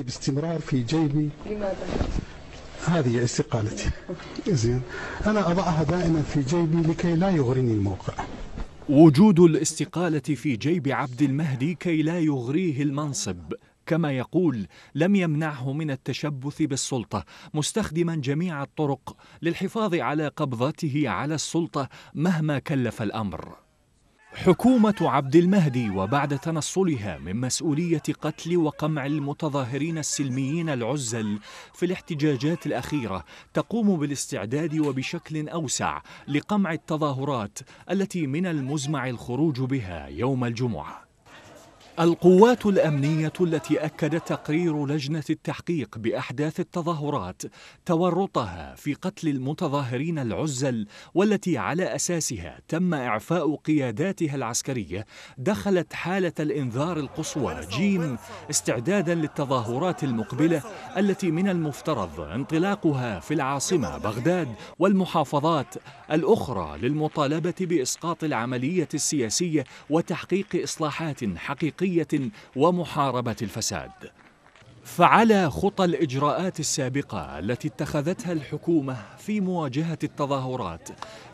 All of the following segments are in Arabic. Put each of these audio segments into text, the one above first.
باستمرار في جيبي لماذا؟ هذه استقالتي زين أنا أضعها دائما في جيبي لكي لا يغرني الموقع وجود الاستقالة في جيب عبد المهدي كي لا يغريه المنصب كما يقول لم يمنعه من التشبث بالسلطه مستخدما جميع الطرق للحفاظ على قبضته على السلطه مهما كلف الامر حكومة عبد المهدي وبعد تنصلها من مسؤولية قتل وقمع المتظاهرين السلميين العزل في الاحتجاجات الأخيرة تقوم بالاستعداد وبشكل أوسع لقمع التظاهرات التي من المزمع الخروج بها يوم الجمعة القوات الأمنية التي أكد تقرير لجنة التحقيق بأحداث التظاهرات تورطها في قتل المتظاهرين العزل والتي على أساسها تم إعفاء قياداتها العسكرية دخلت حالة الإنذار القصوى جيم استعدادا للتظاهرات المقبلة التي من المفترض انطلاقها في العاصمة بغداد والمحافظات الأخرى للمطالبة بإسقاط العملية السياسية وتحقيق إصلاحات حقيقية الترقيه ومحاربه الفساد فعلى خطى الاجراءات السابقه التي اتخذتها الحكومه في مواجهه التظاهرات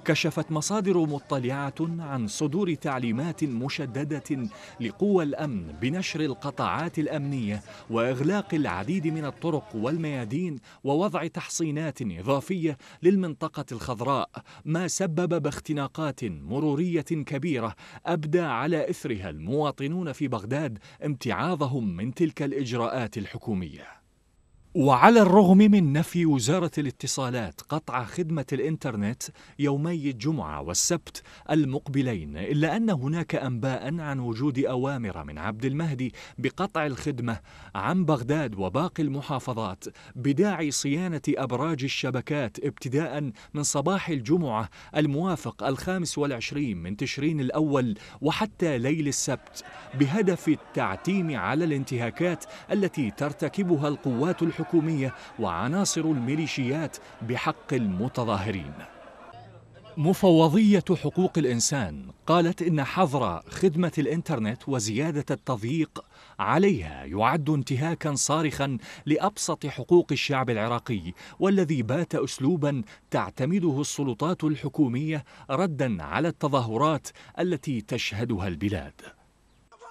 كشفت مصادر مطلعة عن صدور تعليمات مشددة لقوى الأمن بنشر القطاعات الأمنية وإغلاق العديد من الطرق والميادين ووضع تحصينات إضافية للمنطقة الخضراء ما سبب باختناقات مرورية كبيرة أبدى على إثرها المواطنون في بغداد امتعاضهم من تلك الإجراءات الحكومية وعلى الرغم من نفي وزارة الاتصالات قطع خدمة الإنترنت يومي الجمعة والسبت المقبلين إلا أن هناك أنباء عن وجود أوامر من عبد المهدي بقطع الخدمة عن بغداد وباقي المحافظات بداعي صيانة أبراج الشبكات ابتداء من صباح الجمعة الموافق الخامس والعشرين من تشرين الأول وحتى ليل السبت بهدف التعتيم على الانتهاكات التي ترتكبها القوات الحكومية الحكومية وعناصر الميليشيات بحق المتظاهرين مفوضية حقوق الإنسان قالت إن حظر خدمة الإنترنت وزيادة التضييق عليها يعد انتهاكا صارخا لأبسط حقوق الشعب العراقي والذي بات أسلوبا تعتمده السلطات الحكومية ردا على التظاهرات التي تشهدها البلاد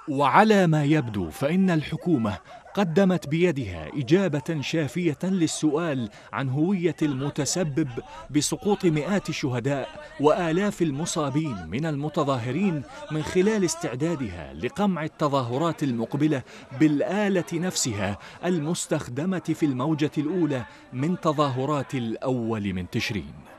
وعلى ما يبدو فإن الحكومة قدمت بيدها إجابة شافية للسؤال عن هوية المتسبب بسقوط مئات الشهداء وآلاف المصابين من المتظاهرين من خلال استعدادها لقمع التظاهرات المقبلة بالآلة نفسها المستخدمة في الموجة الأولى من تظاهرات الأول من تشرين